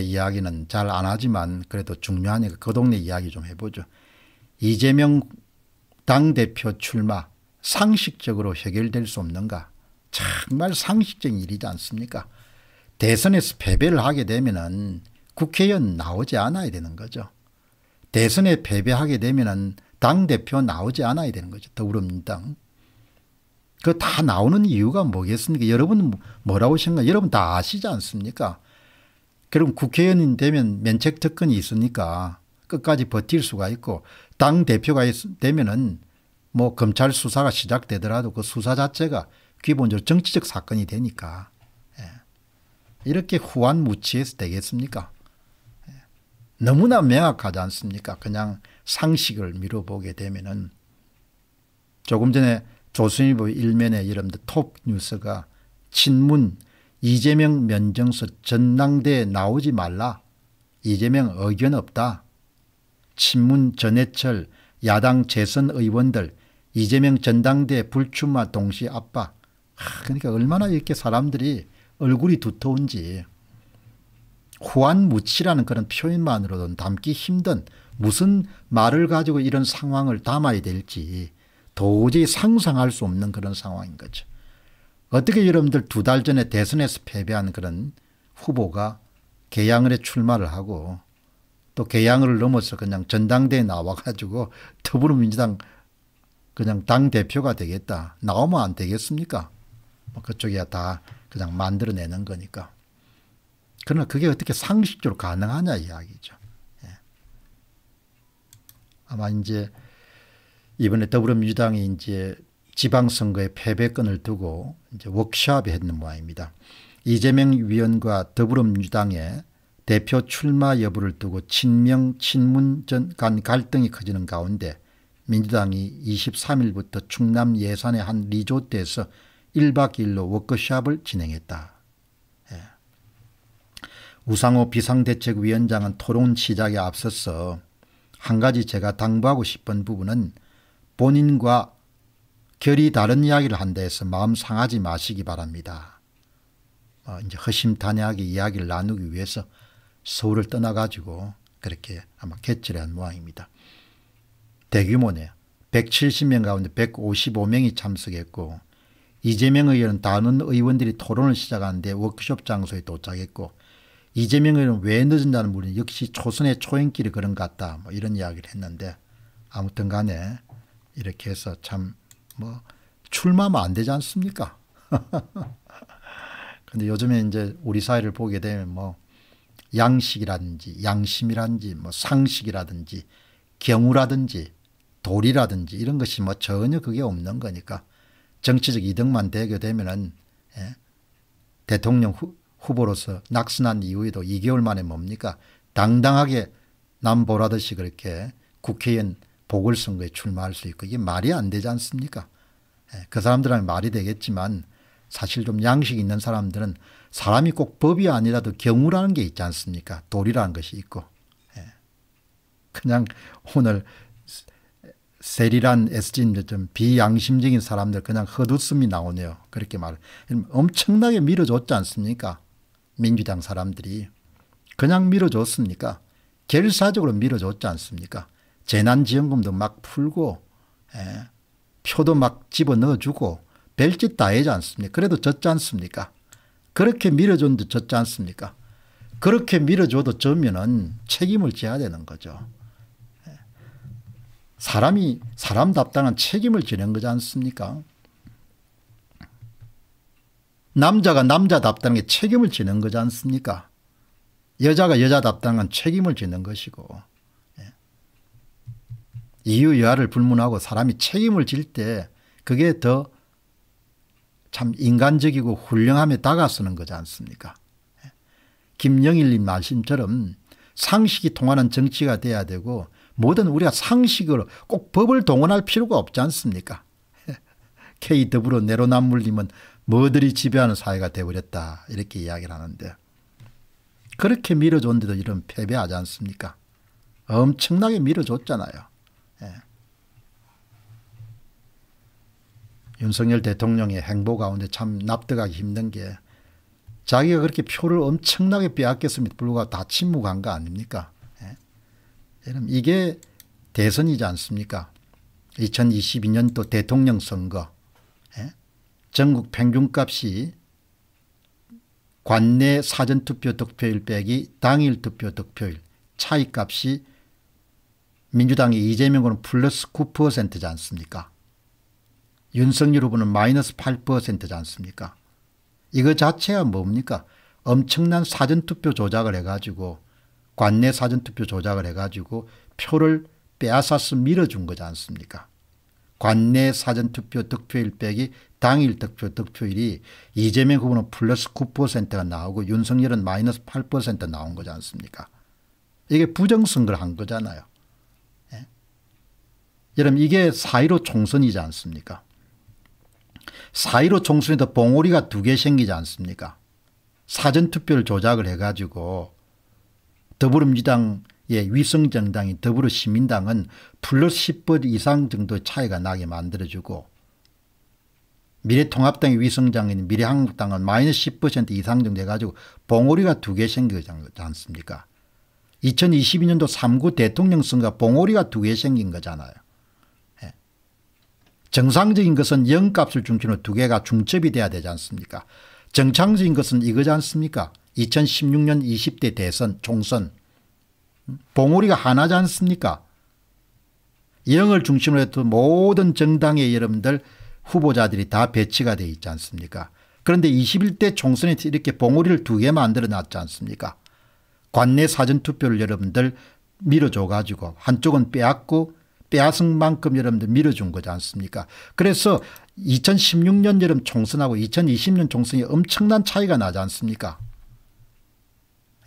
이야기는 잘 안 하지만 그래도 중요하니까 그 동네 이야기 좀 해보죠. 이재명 당대표 출마 상식적으로 해결될 수 없는가? 정말 상식적인 일이지 않습니까? 대선에서 패배를 하게 되면은 국회의원 나오지 않아야 되는 거죠. 대선에 패배하게 되면은 당대표 나오지 않아야 되는 거죠. 더불어민당그 다 나오는 이유가 뭐겠습니까? 여러분 뭐, 뭐라고 생각, 여러분 다 아시지 않습니까? 그럼 국회의원이 되면 면책 특권이 있으니까 끝까지 버틸 수가 있고 당 대표가 되면은 뭐 검찰 수사가 시작되더라도 그 수사 자체가 기본적으로 정치적 사건이 되니까 예. 이렇게 후한 무치해서 되겠습니까? 예. 너무나 명확하지 않습니까? 그냥 상식을 미뤄보게 되면은 조금 전에 조선일보 일면에 이런 톱 뉴스가 친문 이재명 면정서 전당대에 나오지 말라. 이재명 의견 없다. 친문 전해철 야당 재선 의원들 이재명 전당대 불출마 동시 압박. 아, 그러니까 얼마나 이렇게 사람들이 얼굴이 두터운지 후한무치라는 그런 표현만으로는 담기 힘든 무슨 말을 가지고 이런 상황을 담아야 될지 도저히 상상할 수 없는 그런 상황인 거죠. 어떻게 여러분들 두 달 전에 대선에서 패배한 그런 후보가 개양을에 출마를 하고 또 개양을 넘어서 그냥 전당대에 나와가지고 더불어민주당 그냥 당대표가 되겠다. 나오면 안 되겠습니까? 뭐 그쪽이야 다 그냥 만들어내는 거니까. 그러나 그게 어떻게 상식적으로 가능하냐 이야기죠. 예. 아마 이제 이번에 더불어민주당이 이제 지방선거의 패배권을 두고 이제 워크샵을 했는 모양입니다. 이재명 위원과 더불어민주당의 대표 출마 여부를 두고 친명 친문 간 갈등이 커지는 가운데 민주당이 23일부터 충남 예산의 한 리조트에서 1박 2일로 워크숍을 진행했다. 예. 우상호 비상대책위원장은 토론 시작에 앞서서 한 가지 제가 당부하고 싶은 부분은 본인과 결이 다른 이야기를 한다 해서 마음 상하지 마시기 바랍니다. 어, 이제 허심탄회하게 이야기를 나누기 위해서 서울을 떠나가지고 그렇게 아마 개최를 한 모양입니다. 대규모네요. 170명 가운데 155명이 참석했고 이재명 의원은 다른 의원들이 토론을 시작하는데 워크숍 장소에 도착했고 이재명 의원은 왜 늦은다는 물은 역시 초선의 초행길이 그런 것 같다 뭐 이런 이야기를 했는데 아무튼 간에 이렇게 해서 참뭐 출마하면 안 되지 않습니까? 근데 요즘에 이제 우리 사회를 보게 되면 뭐 양식이라든지 양심이라든지 뭐 상식이라든지 경우라든지 도리라든지 이런 것이 뭐 전혀 그게 없는 거니까 정치적 이득만 되게 되면은 예? 대통령 후, 후보로서 낙선한 이후에도 2개월 만에 뭡니까? 당당하게 남보라듯이 그렇게 국회의원 보궐선거에 출마할 수 있고 이게 말이 안 되지 않습니까? 예, 그 사람들은 말이 되겠지만 사실 좀 양식 있는 사람들은 사람이 꼭 법이 아니라도 경우라는 게 있지 않습니까? 도리라는 것이 있고 예. 그냥 오늘 세리란 SG인데 좀 비양심적인 사람들 그냥 헛웃음이 나오네요. 그렇게 말. 엄청나게 밀어줬지 않습니까? 민주당 사람들이. 그냥 밀어줬습니까? 결사적으로 밀어줬지 않습니까? 재난지원금도 막 풀고 에, 예, 표도 막 집어넣어주고 별짓 다 해지 않습니까? 그래도 졌지 않습니까? 그렇게 밀어줬는데 졌지 않습니까? 그렇게 밀어줘도 졌면은 책임을 져야 되는 거죠. 예. 사람이 사람답다는 책임을 지는 거지 않습니까? 남자가 남자답다는 게 책임을 지는 거지 않습니까? 여자가 여자답다는 책임을 지는 것이고 이유 여하를 불문하고 사람이 책임을 질 때 그게 더 참 인간적이고 훌륭함에 다가서는 거지 않습니까? 김영일님 말씀처럼 상식이 통하는 정치가 돼야 되고 뭐든 우리가 상식으로 꼭 법을 동원할 필요가 없지 않습니까? K 더불어 내로남불님은 뭐들이 지배하는 사회가 되어버렸다 이렇게 이야기를 하는데 그렇게 밀어줬는데도 이런 패배하지 않습니까? 엄청나게 밀어줬잖아요. 윤석열 대통령의 행보 가운데 참 납득하기 힘든 게 자기가 그렇게 표를 엄청나게 빼앗겼음에도 불구하고 다 침묵한 거 아닙니까? 예? 이게 대선이지 않습니까? 2022년도 대통령 선거 예? 전국 평균값이 관내 사전투표 득표율 빼기 당일 투표 득표율 차이값이 민주당이 이재명으로는 플러스 9%지 않습니까? 윤석열 후보는 마이너스 8%지 않습니까? 이거 자체가 뭡니까? 엄청난 사전투표 조작을 해가지고 관내 사전투표 조작을 해가지고 표를 빼앗아서 밀어준 거지 않습니까? 관내 사전투표 득표일 빼기 당일 득표 득표일이 이재명 후보는 플러스 9%가 나오고 윤석열은 마이너스 8% 나온 거지 않습니까? 이게 부정선거를 한 거잖아요. 예? 여러분 이게 4.15 총선이지 않습니까? 4.15 총선에도 봉오리가 두 개 생기지 않습니까 사전투표를 조작을 해가지고 더불어민주당의 위성정당인 더불어시민당은 플러스 10% 이상 정도 차이가 나게 만들어주고 미래통합당의 위성장인 미래한국당은 마이너스 10% 이상 정도 해가지고 봉오리가 두 개 생기지 않습니까 2022년도 3구 대통령 선거 봉오리가 두 개 생긴 거잖아요. 정상적인 것은 영값을 중심으로 두 개가 중첩이 돼야 되지 않습니까 정상적인 것은 이거지 않습니까 2016년 20대 대선 총선 음? 봉우리가 하나지 않습니까 영을 중심으로 해서 모든 정당의 여러분들 후보자들이 다 배치가 돼 있지 않습니까 그런데 21대 총선에 이렇게 봉우리를 두 개 만들어 놨지 않습니까 관내 사전투표를 여러분들 밀어줘 가지고 한쪽은 빼앗고 빼앗은 만큼 여러분들 밀어준 거지 않습니까 그래서 2016년 여름 총선하고 2020년 총선이 엄청난 차이가 나지 않습니까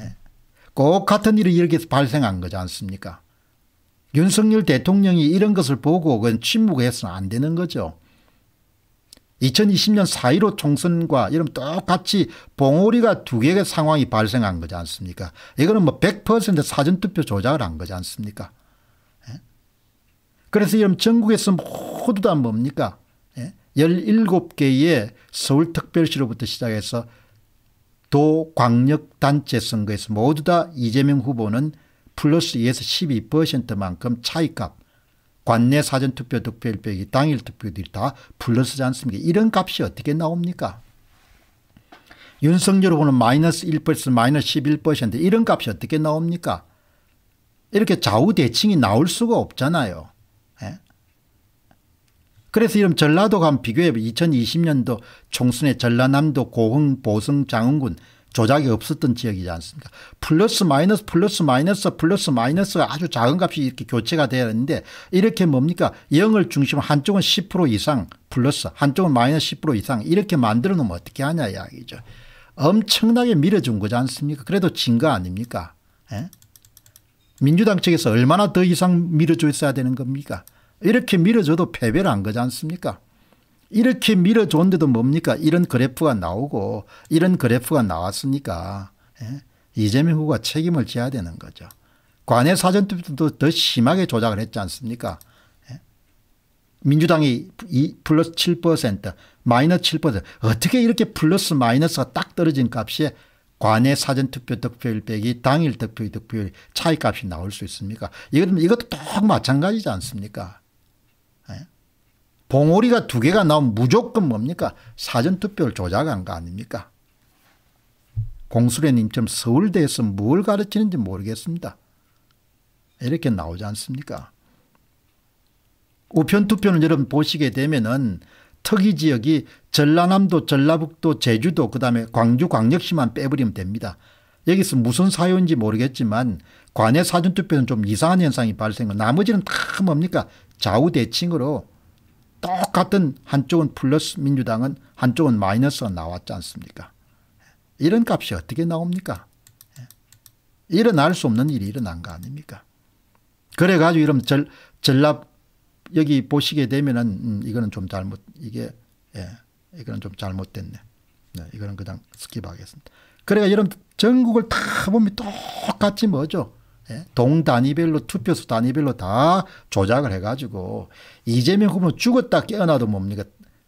예. 꼭 같은 일이 이렇게 발생한 거지 않습니까 윤석열 대통령이 이런 것을 보고 그건 침묵해서는 안 되는 거죠 2020년 4.15 총선과 여러분 똑같이 봉오리가 두 개의 상황이 발생한 거지 않습니까 이거는 뭐 100% 사전투표 조작을 한 거지 않습니까 그래서 이런 전국에서 모두 다 뭡니까? 17개의 예? 서울특별시로부터 시작해서 도광역단체 선거에서 모두 다 이재명 후보는 플러스 2에서 12%만큼 차이값 관내 사전투표 득표율 빼기 당일 투표율이다 플러스지 않습니까 이런 값이 어떻게 나옵니까 윤석열 후보는 마이너스 1% 마이너스 11% 이런 값이 어떻게 나옵니까 이렇게 좌우대칭이 나올 수가 없잖아요 예? 그래서 이런 전라도 간 비교해 보면 2020년도 총선에 전라남도 고흥 보성 장흥군 조작이 없었던 지역이지 않습니까 플러스 마이너스 플러스 마이너스 플러스 마이너스 가 아주 작은 값이 이렇게 교체가 되었는데 이렇게 뭡니까 0을 중심으로 한쪽은 10% 이상 플러스 한쪽은 마이너스 10% 이상 이렇게 만들어 놓으면 어떻게 하냐 이야기죠. 엄청나게 밀어준 거지 않습니까 그래도 진 거 아닙니까 예? 민주당 측에서 얼마나 더 이상 밀어줬어야 되는 겁니까? 이렇게 밀어줘도 패배를 안 거지 않습니까? 이렇게 밀어줬는데도 뭡니까? 이런 그래프가 나오고 이런 그래프가 나왔으니까 예? 이재명 후보가 책임을 져야 되는 거죠. 관외 사전투표도 더 심하게 조작을 했지 않습니까? 예? 민주당이 이 플러스 7% 마이너스 7% 어떻게 이렇게 플러스 마이너스가 딱 떨어진 값이 관외 사전투표 득표율 빼기 당일 득표의 득표율 차이값이 나올 수 있습니까? 이것도 똑 마찬가지지 않습니까? 예? 봉오리가 두 개가 나오면 무조건 뭡니까? 사전투표를 조작한 거 아닙니까? 공수련님처럼 서울대에서 뭘 가르치는지 모르겠습니다. 이렇게 나오지 않습니까? 우편투표는 여러분 보시게 되면은 특이 지역이 전라남도, 전라북도, 제주도 그다음에 광주광역시만 빼버리면 됩니다. 여기서 무슨 사유인지 모르겠지만 관내 사전투표는 좀 이상한 현상이 발생하고 나머지는 다 뭡니까 좌우대칭으로 똑같은 한쪽은 플러스 민주당은 한쪽은 마이너스가 나왔지 않습니까 이런 값이 어떻게 나옵니까 일어날 수 없는 일이 일어난 거 아닙니까 그래가지고 이런 전, 전라 여기 보시게 되면은 음, 이거는 좀 잘못 이게 예, 이거는 좀 잘못됐네. 네, 이거는 그냥 스킵하겠습니다. 그러니까 여러분 전국을 다 보면 똑같이 뭐죠? 예? 동 단위별로 투표수 단위별로 다 조작을 해가지고 이재명 후보 죽었다 깨어나도 뭡니까?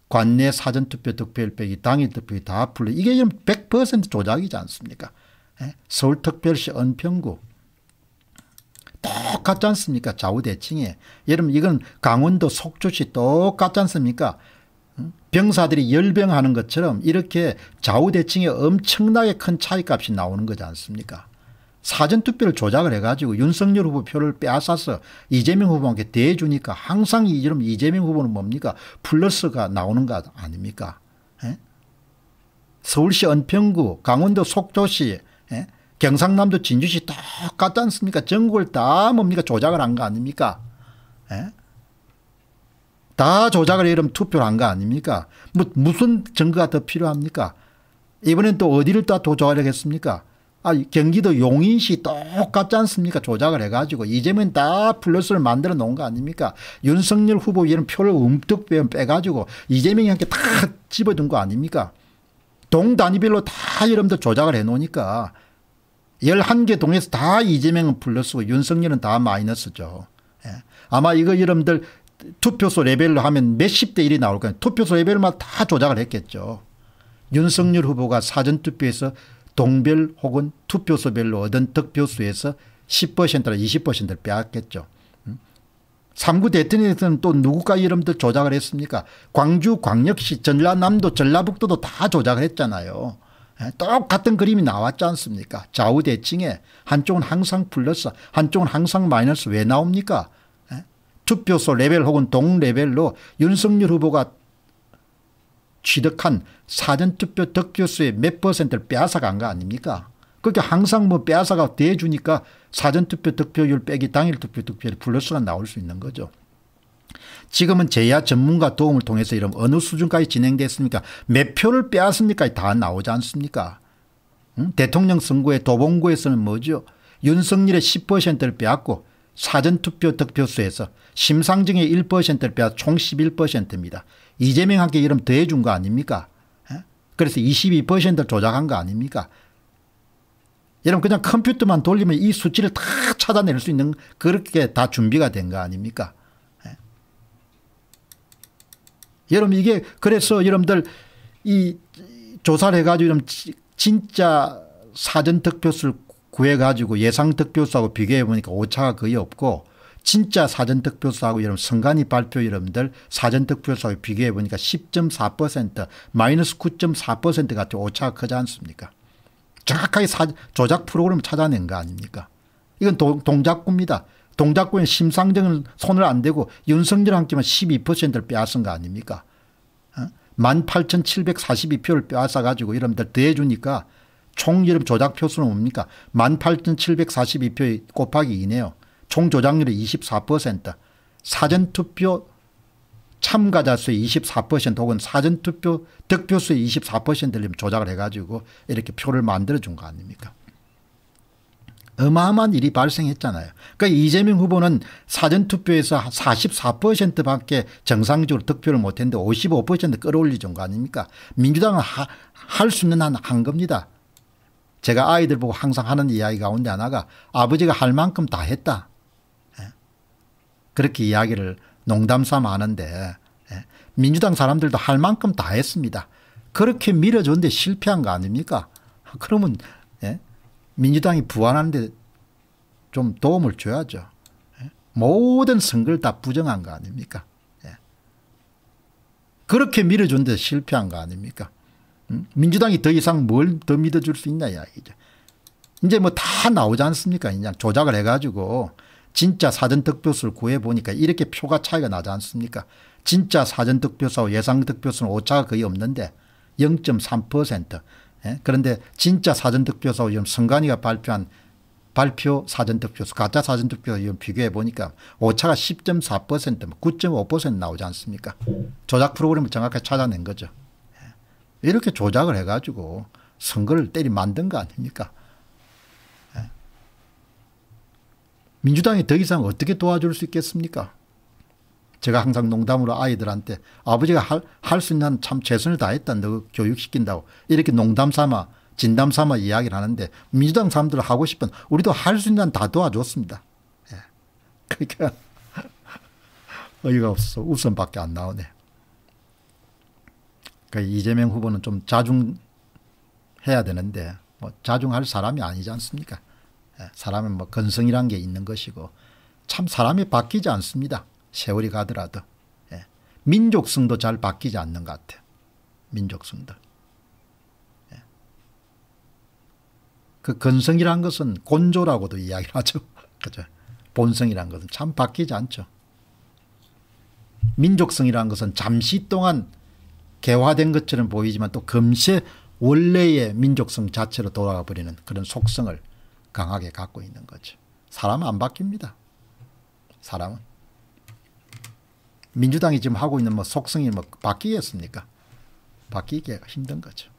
관내 사전투표 득표율 빼기 당일 득표율 다 풀려 이게 지금 100% 조작이지 않습니까? 예? 서울특별시 은평구 똑같지 않습니까? 좌우대칭에. 예를 들 이건 강원도 속초시 똑같지 않습니까? 병사들이 열병하는 것처럼 이렇게 좌우대칭에 엄청나게 큰 차이값이 나오는 거지 않습니까? 사전투표를 조작을 해가지고 윤석열 후보 표를 빼앗아서 이재명 후보한테 대주니까 항상 이처럼 이재명 후보는 뭡니까? 플러스가 나오는 거 아닙니까? 에? 예? 서울시 은평구, 강원도 속초시, 에? 예? 경상남도 진주시 똑같지 않습니까? 전국을 다 뭡니까? 조작을 한 거 아닙니까? 에? 예? 다 조작을 이름 투표를 한 거 아닙니까? 뭐, 무슨 증거가 더 필요합니까? 이번엔 또 어디를 다 조작을 했습니까? 아, 경기도 용인시 똑같지 않습니까? 조작을 해가지고 이재명 다 플러스를 만들어 놓은 거 아닙니까? 윤석열 후보 이런 표를 움뚝 빼가지고 이재명이한테 다 집어둔 거 아닙니까? 동 단위별로 다 여러분들 조작을 해놓으니까 11개 동에서 다 이재명은 플러스고 윤석열은 다 마이너스죠. 예. 아마 이거 여러분들 투표소 레벨로 하면 몇십 대 1이 나올 거예요. 투표소 레벨만 다 조작을 했겠죠. 윤석열 후보가 사전투표에서 동별 혹은 투표소별로 얻은 득표수에서 10%나 20%를 빼앗겠죠. 3구 음. 대통령에서는 또 누구까지 이름들 조작을 했습니까? 광주, 광역시, 전라남도, 전라북도도 다 조작을 했잖아요. 예, 똑같은 그림이 나왔지 않습니까? 좌우대칭에 한쪽은 항상 플러스 한쪽은 항상 마이너스 왜 나옵니까? 예, 투표소 레벨 혹은 동레벨로 윤석열 후보가 취득한 사전투표 득표수의 몇 퍼센트를 빼앗아간 거 아닙니까? 그렇게 항상 뭐 빼앗아가 대주니까 사전투표 득표율 빼기 당일투표 득표율 플러스가 나올 수 있는 거죠. 지금은 제야 전문가 도움을 통해서 이런 어느 수준까지 진행됐습니까? 몇 표를 빼앗습니까? 다 나오지 않습니까? 응? 대통령 선거에 도봉구에서는 뭐죠? 윤석열의 10%를 빼앗고 사전투표 득표수에서 심상정의 1%를 빼앗 총 11%입니다. 이재명한테 이름 더해준 거 아닙니까? 그래서 22%를 조작한 거 아닙니까? 여러분 그냥 컴퓨터만 돌리면 이 수치를 다 찾아낼 수 있는 그렇게 다 준비가 된 거 아닙니까? 여러분 이게 그래서 여러분들 이 조사를 해가지고 여 진짜 사전 득표수를 구해가지고 예상 득표수하고 비교해보니까 오차가 거의 없고 진짜 사전 득표수하고 여러분 선관위 발표 여러분들 사전 득표수하고 비교해보니까 10.4% 마이너스 9.4% 같은 오차가 크지 않습니까 정확하게 사, 조작 프로그램을 찾아낸 거 아닙니까 이건 동, 동작구입니다 동작구인 심상정은 손을 안 대고 윤석열 한 끼만 12%를 빼앗은 거 아닙니까? 어? 18,742표를 빼앗아가지고 여러분들 더해주니까 총 여러분 조작 표수는 뭡니까? 18,742표 곱하기 2네요. 총 조작률이 24%. 사전투표 참가자 수의 24% 혹은 사전투표 득표수의 24%를 조작을 해가지고 이렇게 표를 만들어준 거 아닙니까? 어마어마한 일이 발생했잖아요. 그러니까 이재명 후보는 사전투표에서 44%밖에 정상적으로 득표를 못했는데 55% 끌어올리 준거 아닙니까 민주당은 할 수 있는 한 한 겁니다. 제가 아이들 보고 항상 하는 이야기 가운데 하나가 아버지가 할 만큼 다 했다. 예. 그렇게 이야기를 농담 삼아 하는데 예. 민주당 사람들도 할 만큼 다 했습니다. 그렇게 밀어줬는데 실패한 거 아닙니까 그러면 민주당이 부활하는데 좀 도움을 줘야죠. 예? 모든 선거를 다 부정한 거 아닙니까? 예. 그렇게 밀어준데 실패한 거 아닙니까? 음? 민주당이 더 이상 뭘 더 믿어줄 수 있냐 이야기죠. 이제 뭐 다 나오지 않습니까? 그냥 조작을 해가지고 진짜 사전 득표수를 구해보니까 이렇게 표가 차이가 나지 않습니까? 진짜 사전 득표수하 예상 득표수는 오차가 거의 없는데 0.3% 예? 그런데 진짜 사전득표소 지금 선관위가 발표한 발표 사전득표소 가짜 사전득표수 비교해 보니까 오차가 10.4% 9.5% 뭐 나오지 않습니까 조작 프로그램을 정확하게 찾아낸 거죠. 예? 이렇게 조작을 해가지고 선거를 때리 만든 거 아닙니까 예? 민주당이 더 이상 어떻게 도와줄 수 있겠습니까 제가 항상 농담으로 아이들한테 아버지가 할 수 있는 참 최선을 다했다. 너 교육시킨다고. 이렇게 농담 삼아 진담 삼아 이야기를 하는데 민주당 사람들 하고 싶은 우리도 할 수 있는 다 도와줬습니다. 예. 그러니까 어이가 없어 웃음밖에 안 나오네. 그러니까 이재명 후보는 좀 자중해야 되는데 뭐 자중할 사람이 아니지 않습니까? 예, 사람은 뭐 건성이란 게 있는 것이고 참 사람이 바뀌지 않습니다. 세월이 가더라도 예. 민족성도 잘 바뀌지 않는 것 같아요. 민족성도. 예. 그 근성이란 것은 곤조라고도 이야기를 하죠. 그죠? 본성이란 것은 참 바뀌지 않죠. 민족성이라는 것은 잠시 동안 개화된 것처럼 보이지만 또 금세 원래의 민족성 자체로 돌아가 버리는 그런 속성을 강하게 갖고 있는 거죠. 사람은 안 바뀝니다. 사람은. 민주당이 지금 하고 있는 뭐 속성이 뭐 바뀌겠습니까? 바뀌기가 힘든 거죠.